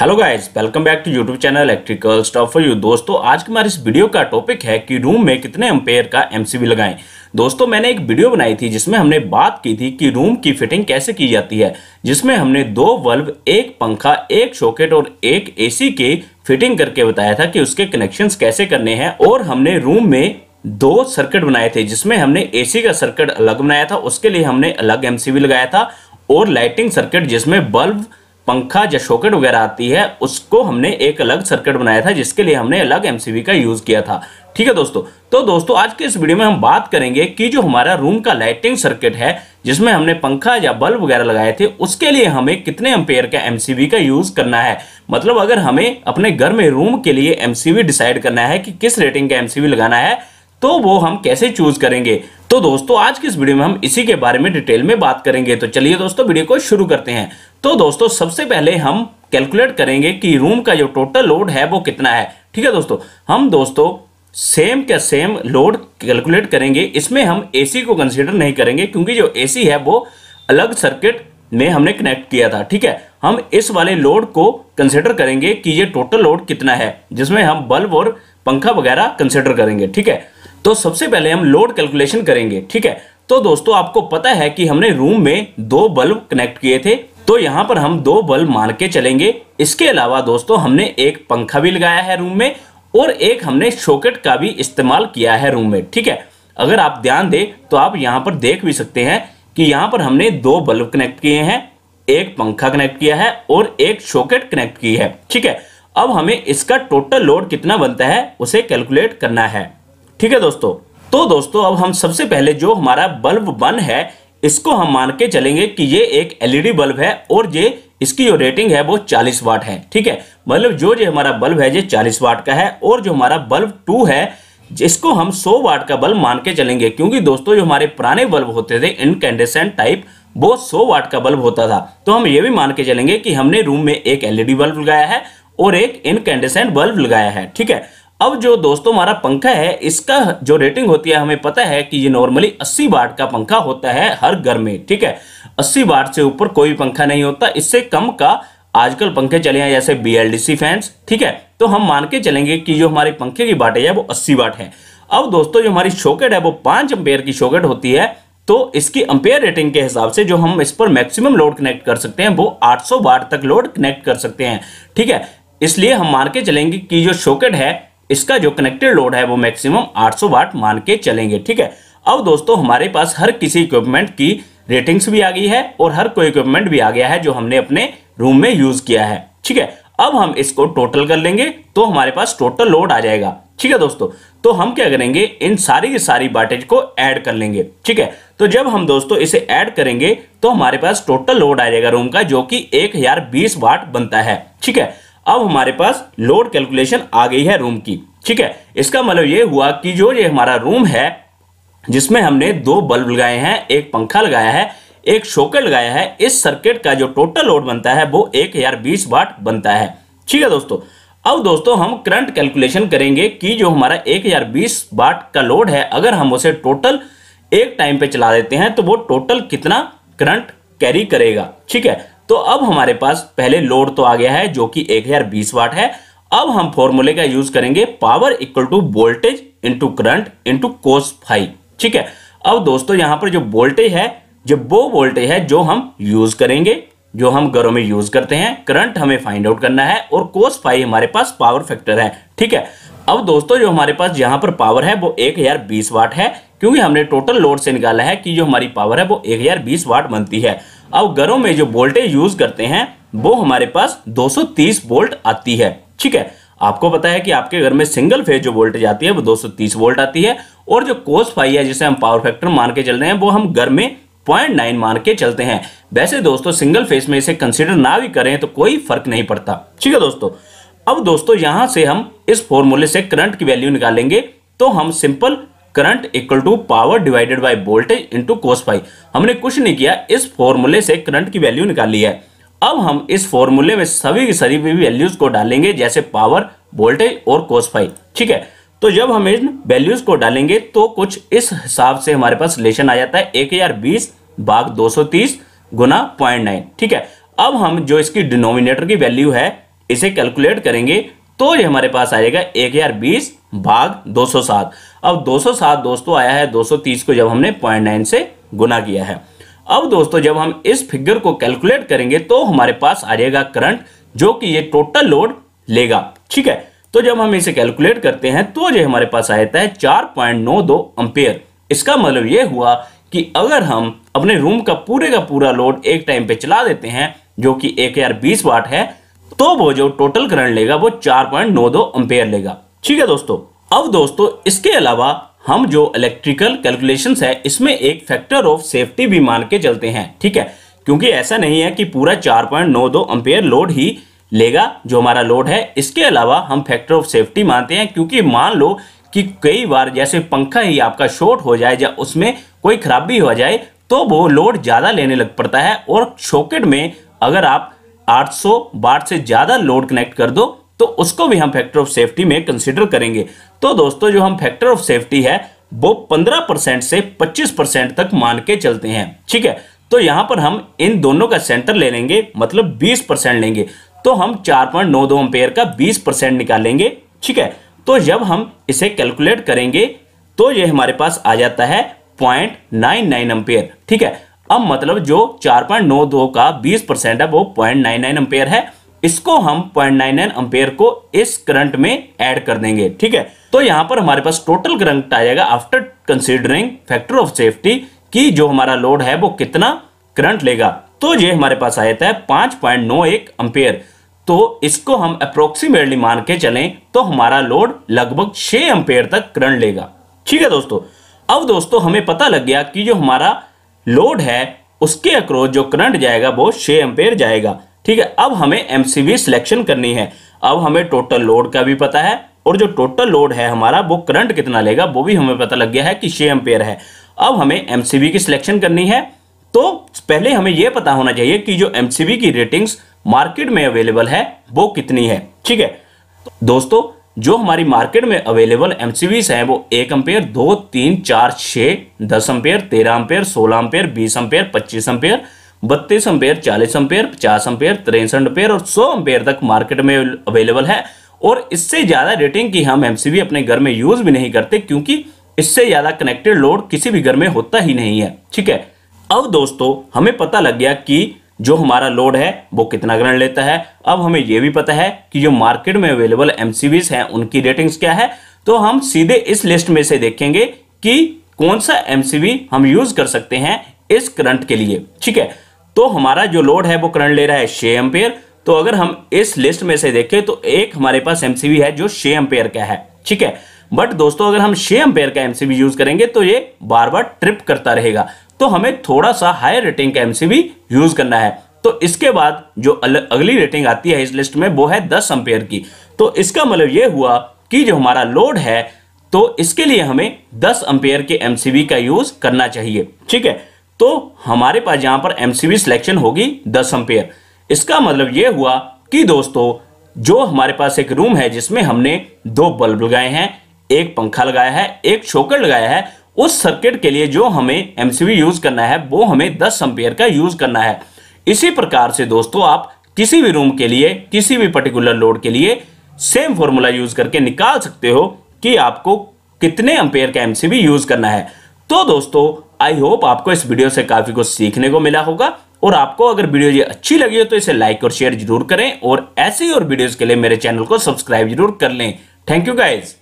hello guys welcome back to YouTube channel electrical stuff for you दोस्तों आज की हमारे इस वीडियो का टॉपिक है कि रूम में कितने एम्पेयर का एमसीबी लगाएं दोस्तों मैंने एक वीडियो बनाई थी जिसमें हमने बात की थी कि रूम की फिटिंग कैसे की जाती है जिसमें हमने दो बल्ब एक पंखा एक शॉकेट और एक ए के फिटिंग करके बताया था कि उसके कनेक्शन कैसे करने हैं और हमने रूम में दो सर्किट बनाए थे जिसमें हमने ए का सर्किट अलग बनाया था उसके लिए हमने अलग एम लगाया था और लाइटिंग सर्किट जिसमें बल्ब पंखा जो शॉकेट वगैरह आती है उसको हमने एक अलग सर्किट बनाया था जिसके लिए हमने अलग एमसीबी का यूज़ किया था ठीक है दोस्तों तो दोस्तों आज के इस वीडियो में हम बात करेंगे कि जो हमारा रूम का लाइटिंग सर्किट है जिसमें हमने पंखा या बल्ब वगैरह लगाए थे उसके लिए हमें कितने एम्पेयर का एमसीबी का यूज़ करना है मतलब अगर हमें अपने घर में रूम के लिए एमसीबी डिसाइड करना है कि किस रेटिंग का एमसीबी लगाना है तो वो हम कैसे चूज करेंगे तो दोस्तों आज की इस वीडियो में हम इसी के बारे में डिटेल में बात करेंगे तो चलिए दोस्तों वीडियो को शुरू करते हैं तो दोस्तों सबसे पहले हम कैलकुलेट करेंगे कि रूम का जो टोटल लोड है वो कितना है ठीक है दोस्तों हम दोस्तों सेम का सेम लोड कैलकुलेट करेंगे इसमें हम एसी को कंसीडर नहीं करेंगे क्योंकि जो एसी है वो अलग सर्किट में हमने कनेक्ट किया था ठीक है हम इस वाले लोड को कंसिडर करेंगे कि ये टोटल लोड कितना है जिसमें हम बल्ब और पंखा वगैरह कंसिडर करेंगे ठीक है तो सबसे पहले हम लोड कैलकुलेशन करेंगे ठीक है तो दोस्तों आपको पता है कि हमने रूम में दो बल्ब कनेक्ट किए थे तो यहाँ पर हम दो बल्ब मान के चलेंगे इसके अलावा दोस्तों हमने एक पंखा भी लगाया है रूम में और एक हमने शोकेट का भी इस्तेमाल किया है रूम में ठीक है अगर आप ध्यान दें तो आप यहाँ पर देख भी सकते हैं कि यहाँ पर हमने दो बल्ब कनेक्ट किए हैं एक पंखा कनेक्ट किया है और एक शोकेट कनेक्ट की है ठीक है अब हमें इसका टोटल लोड कितना बनता है उसे कैलकुलेट करना है ठीक है दोस्तों तो दोस्तों अब हम सबसे पहले जो हमारा बल्ब वन है इसको हम मान के चलेंगे कि ये एक एलईडी बल्ब है और ये इसकी जो रेटिंग है वो 40 वाट है ठीक है मतलब जो जो हमारा बल्ब है ये 40 वाट का है और जो हमारा बल्ब टू है जिसको हम 100 वाट का बल्ब मान के चलेंगे क्योंकि दोस्तों जो हमारे पुराने बल्ब होते थे इनकेंडेसेंट टाइप वो 100 वाट का बल्ब होता था तो हम ये भी मान के चलेंगे कि हमने रूम में एक एलईडी बल्ब लगाया है और एक इनकेंडेसेंट बल्ब लगाया है ठीक है अब जो दोस्तों हमारा पंखा है इसका जो रेटिंग होती है हमें पता है कि ये नॉर्मली 80 वाट का पंखा होता है हर घर में ठीक है 80 वाट से ऊपर कोई पंखा नहीं होता इससे कम का आजकल पंखे चले हैं जैसे बी फैंस ठीक है तो हम मान के चलेंगे कि जो हमारे पंखे की वाटेज है वो अस्सी वाट है अब दोस्तों जो हमारी शॉकेट है वो पांच अंपेयर की शॉकेट होती है तो इसकी अंपेयर रेटिंग के हिसाब से जो हम इस पर मैक्सिमम लोड कनेक्ट कर सकते हैं वो 800 वाट तक लोड कनेक्ट कर सकते हैं ठीक है इसलिए हम मान के चलेंगे कि जो शॉकेट है इसका जो कनेक्टेड लोड है वो मैक्सिमम 800 वाट मान के चलेंगे ठीक है अब दोस्तों हमारे पास हर किसी इक्विपमेंट की रेटिंग्स भी आ गई है और हर कोई इक्विपमेंट भी आ गया है जो हमने अपने रूम में यूज किया है ठीक है अब हम इसको टोटल कर लेंगे तो हमारे पास टोटल लोड आ जाएगा ठीक है दोस्तों तो हम क्या करेंगे इन सारी की सारी वाटेज को ऐड कर लेंगे ठीक है तो जब हम दोस्तों इसे ऐड करेंगे तो हमारे पास टोटल लोड आ जाएगा रूम का जो कि एक हजार बीस वाट बनता है ठीक है अब हमारे पास लोड कैलकुलेशन आ गई है रूम की ठीक है इसका मतलब ये हुआ कि जो ये हमारा रूम है जिसमें हमने दो बल्ब लगाए हैं एक पंखा लगाया है एक शोकर लगाया है इस सर्किट का जो टोटल लोड बनता है वो एक हजार बीस वाट बनता है ठीक है दोस्तों अब दोस्तों हम करंट कैलकुलेशन करेंगे कि जो हमारा एक हजार बीस वाट का लोड है अगर हम उसे टोटल एक टाइम पे चला देते हैं तो वो टोटल कितना करंट कैरी करेगा ठीक है तो अब हमारे पास पहले लोड तो आ गया है जो कि 1020 वाट है अब हम फॉर्मूले का यूज करेंगे power equal to voltage into current into cos phi ठीक है अब दोस्तों यहां पर जो वोल्टेज है जो वो वोल्टेज है जो हम यूज करेंगे जो हम घरों में यूज करते हैं करंट हमें फाइंड आउट करना है और कोस फाइव हमारे पास पावर फैक्टर है ठीक है अब दोस्तों जो हमारे पास यहाँ पर पावर है वो एक हजार बीस वाट है क्योंकि हमने टोटल लोड से निकाला है कि जो हमारी पावर है वो एक हजार बीस वाट बनती है अब घरों में जो वोल्टेज यूज करते हैं वो हमारे पास 230 वोल्ट आती है ठीक है आपको पता है कि आपके घर में सिंगल फेज जो वोल्टेज आती है वो 230 वोल्ट आती है और जो कोस फाइव है जिसे हम पावर फैक्टर मान के चल रहे हैं वो हम घर में पॉइंट नाइन मान के चलते हैं वैसे दोस्तों सिंगल फेज में इसे कंसिडर ना भी करें तो कोई फर्क नहीं पड़ता ठीक है दोस्तों अब दोस्तों यहां से हम इस फॉर्मूले से करंट की वैल्यू निकालेंगे तो हम simple current equal to power divided by voltage into cos five हमने कुछ नहीं किया इस फॉर्मूले से करंट की वैल्यू निकाल ली है अब हम इस फॉर्मूले में सभी की सभी वैल्यूज को डालेंगे जैसे पावर वोल्टेज और कोस फाइव ठीक है तो जब हम इन वैल्यूज को डालेंगे तो कुछ इस हिसाब से हमारे पास रिलेशन आ जाता है एक हजार बीस भाग दो सौ तीस गुना पॉइंट नाइन ठीक है अब हम जो इसकी डिनोमिनेटर की वैल्यू है इसे कैलकुलेट करेंगे तो ये हमारे पास आ जाएगा एक हजार बीस भाग दो सौ सात अब 207 दोस्तों आया है 230 को जब हमने पॉइंट से गुना किया है अब दोस्तों जब हम इस फिगर को कैलकुलेट करेंगे तो हमारे पास आ जाएगा करंट जो कि ये टोटल लोड लेगा ठीक है तो जब हम इसे कैलकुलेट करते हैं तो जो हमारे पास आ जाता है चार पॉइंट दो इसका मतलब ये हुआ कि अगर हम अपने रूम का पूरे का पूरा लोड एक टाइम पे चला देते हैं जो कि एक हजार बीस वाट है तो वो जो टोटल करंट लेगा वो चार पॉइंट नौ दो अंपेयर लेगा ठीक है दोस्तों अब दोस्तों इसके अलावा हम जो इलेक्ट्रिकल कैलकुलेशन है इसमें एक फैक्टर ऑफ सेफ्टी भी मान के चलते हैं ठीक है क्योंकि ऐसा नहीं है कि पूरा चार पॉइंट नौ दो अम्पेयर लोड ही लेगा जो हमारा लोड है इसके अलावा हम फैक्टर ऑफ सेफ्टी मानते हैं क्योंकि मान लो कि कई बार जैसे पंखा ही आपका शॉर्ट हो जाए या उसमें कोई खराबी हो जाए तो वो लोड ज़्यादा लेने लग पड़ता है और शॉकेट में अगर आप 800 सौ से ज़्यादा लोड कनेक्ट कर दो तो उसको भी हम फैक्टर ऑफ सेफ्टी में कंसिडर करेंगे तो दोस्तों जो हम फैक्टर ऑफ सेफ्टी है वो 15 परसेंट से 25 परसेंट तक मान के चलते हैं ठीक है तो यहां पर हम इन दोनों का सेंटर ले लेंगे मतलब 20 परसेंट लेंगे तो हम चार पॉइंट नौ दो एम्पेयर का 20 परसेंट निकालेंगे ठीक है तो जब हम इसे कैलकुलेट करेंगे तो ये हमारे पास आ जाता है पॉइंट नाइन नाइन एम्पेयर ठीक है अब मतलब जो चार पॉइंट नौ दो का बीस परसेंट है वो पॉइंट नाइन नाइन एम्पेयर है इसको हम पॉइंट नाइन नाइन अंपेयर को इस करंट में ऐड कर देंगे ठीक है तो यहां पर हमारे पास टोटल करंट आ जाएगा after considering factor of safety कि जो हमारा लोड है वो कितना करंट लेगा तो ये हमारे पास आ जाता है पांच पॉइंट नौ एक अंपेयर तो इसको हम अप्रोक्सीमेटली मान के चले तो हमारा लोड लगभग छह अंपेयर तक करंट लेगा ठीक है दोस्तों अब दोस्तों हमें पता लग गया कि जो हमारा लोड है उसके अक्रोच जो करंट जाएगा वो छह एम्पेयर जाएगा ठीक है अब हमें एमसीवी सिलेक्शन करनी है अब हमें टोटल लोड का भी पता है और जो टोटल लोड है हमारा वो करंट कितना लेगा वो भी हमें पता लग गया है कि छः एम्पेयर है अब हमें एमसीबी की सिलेक्शन करनी है तो पहले हमें यह पता होना चाहिए कि जो एमसीबी की रेटिंग्स मार्केट में अवेलेबल है वो कितनी है ठीक है दोस्तों जो हमारी मार्केट में अवेलेबल एमसीबी हैं वो एक अंपेयर दो तीन चार छ दस अंपेयर तेरह अंपेयर सोलह अंपेयर बीस अंपेयर पच्चीस अंपेयर बत्तीस अंपेयर चालीस अंपेयर पचास अंपेयर तिरसठ अंपेयर और सौ अंपेयर तक मार्केट में अवेलेबल है और इससे ज़्यादा रेटिंग की हम एमसीबी अपने घर में यूज़ भी नहीं करते क्योंकि इससे ज़्यादा कनेक्टेड लोड किसी भी घर में होता ही नहीं है ठीक है अब दोस्तों हमें पता लग गया कि जो हमारा लोड है वो कितना ग्रहण लेता है अब हमें यह भी पता है कि जो मार्केट में अवेलेबल एमसीबीज हैं उनकी रेटिंग्स क्या है तो हम सीधे इस लिस्ट में से देखेंगे कि कौन सा एमसीबी हम यूज कर सकते हैं इस करंट के लिए ठीक है तो हमारा जो लोड है वो करंट ले रहा है छः एम्पेयर तो अगर हम इस लिस्ट में से देखें तो एक हमारे पास एमसीबी है जो छे एम्पेयर का है ठीक है बट दोस्तों अगर हम छः एम्पेयर का एमसीबी यूज करेंगे तो ये बार बार ट्रिप करता रहेगा तो हमें थोड़ा सा हाई रेटिंग का एमसीबी यूज करना है तो इसके बाद जो अगली रेटिंग आती है इस लिस्ट में वो है दस एम्पेयर की तो इसका मतलब ये हुआ कि जो हमारा लोड है तो इसके लिए हमें दस एम्पेयर के एमसीबी का यूज करना चाहिए ठीक है तो हमारे पास यहां पर एमसीबी सिलेक्शन होगी दस एम्पेयर इसका मतलब यह हुआ कि दोस्तों जो हमारे पास एक रूम है जिसमें हमने दो बल्ब लगाए हैं एक पंखा लगाया है एक शोकर लगाया है उस सर्किट के लिए जो हमें एमसीबी यूज करना है वो हमें दस एम्पेयर का यूज करना है इसी प्रकार से दोस्तों आप किसी भी रूम के लिए किसी भी पर्टिकुलर लोड के लिए सेम फॉर्मूला यूज करके निकाल सकते हो कि आपको कितने एम्पेयर का एमसीबी यूज करना है तो दोस्तों आई होप आपको इस वीडियो से काफ़ी कुछ सीखने को मिला होगा और आपको अगर वीडियो ये अच्छी लगी हो तो इसे लाइक और शेयर जरूर करें और ऐसे ही और वीडियोस के लिए मेरे चैनल को सब्सक्राइब जरूर कर लें थैंक यू गाइज़